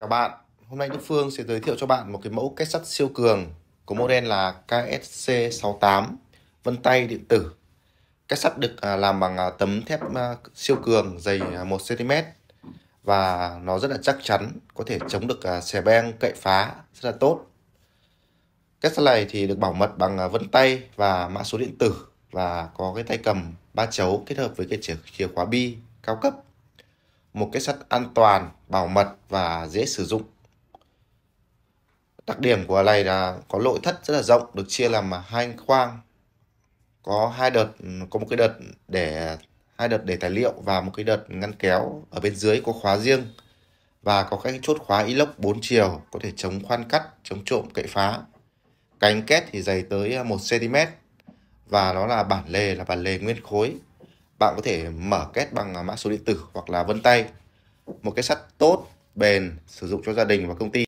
Các bạn, hôm nay Đức Phương sẽ giới thiệu cho bạn một cái mẫu kết sắt siêu cường của model là KSC68 vân tay điện tử. Kết sắt được à, làm bằng à, tấm thép à, siêu cường dày 1cm và nó rất là chắc chắn, có thể chống được xẻ beng cậy phá rất là tốt. Kết sắt này thì được bảo mật bằng vân tay và mã số điện tử và có cái tay cầm ba chấu kết hợp với cái chìa khóa bi cao cấp một cái sắt an toàn, bảo mật và dễ sử dụng. Đặc điểm của này là có nội thất rất là rộng, được chia làm hai khoang. Có hai đợt, có một cái đợt để hai đợt để tài liệu và một cái đợt ngăn kéo ở bên dưới có khóa riêng và có các chốt khóa inox 4 chiều có thể chống khoan cắt, chống trộm cậy phá. Cánh két thì dày tới 1 cm và nó là bản lề là bản lề nguyên khối bạn có thể mở kết bằng à, mã số điện tử hoặc là vân tay một cái sắt tốt bền sử dụng cho gia đình và công ty